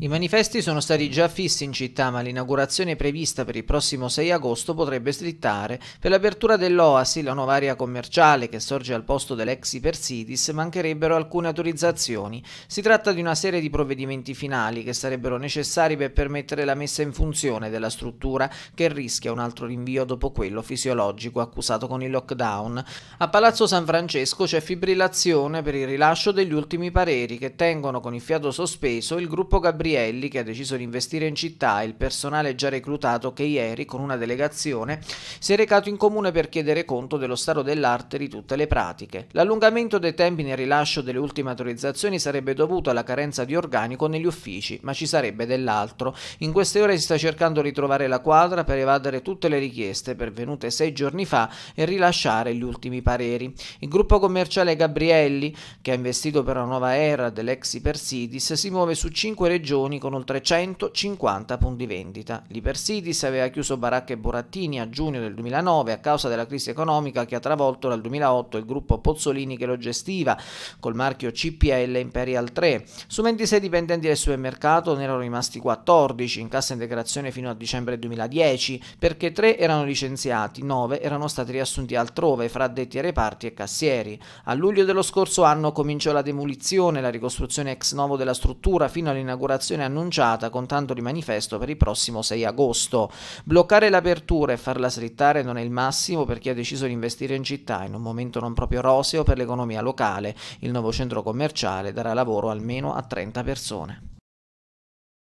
I manifesti sono stati già fissi in città, ma l'inaugurazione prevista per il prossimo 6 agosto potrebbe slittare. Per l'apertura dell'Oasi, la nuova area commerciale che sorge al posto dell'ex Ipersidis, mancherebbero alcune autorizzazioni. Si tratta di una serie di provvedimenti finali che sarebbero necessari per permettere la messa in funzione della struttura che rischia un altro rinvio dopo quello fisiologico accusato con il lockdown. A Palazzo San Francesco c'è fibrillazione per il rilascio degli ultimi pareri che tengono con il fiato sospeso il gruppo Gabriele Gabrielli che ha deciso di investire in città e il personale già reclutato che ieri con una delegazione si è recato in comune per chiedere conto dello stato dell'arte di tutte le pratiche. L'allungamento dei tempi nel rilascio delle ultime autorizzazioni sarebbe dovuto alla carenza di organico negli uffici, ma ci sarebbe dell'altro. In queste ore si sta cercando di trovare la quadra per evadere tutte le richieste pervenute sei giorni fa e rilasciare gli ultimi pareri. Il gruppo commerciale Gabrielli, che ha investito per la nuova era dell'ex Ipersidis, si muove su cinque regioni stagioni con oltre 150 punti vendita. L'Ipersidis aveva chiuso baracca e burattini a giugno del 2009 a causa della crisi economica che ha travolto dal 2008 il gruppo Pozzolini che lo gestiva col marchio CPL Imperial 3. Su 26 dipendenti del supermercato ne erano rimasti 14 in cassa integrazione fino a dicembre 2010 perché 3 erano licenziati, 9 erano stati riassunti altrove fra addetti ai reparti e cassieri. A luglio dello scorso anno cominciò la demolizione, la ricostruzione ex novo della struttura fino all'inaugurazione manifestazione annunciata con tanto di manifesto per il prossimo 6 agosto. Bloccare l'apertura e farla slittare non è il massimo per chi ha deciso di investire in città in un momento non proprio roseo per l'economia locale. Il nuovo centro commerciale darà lavoro almeno a 30 persone.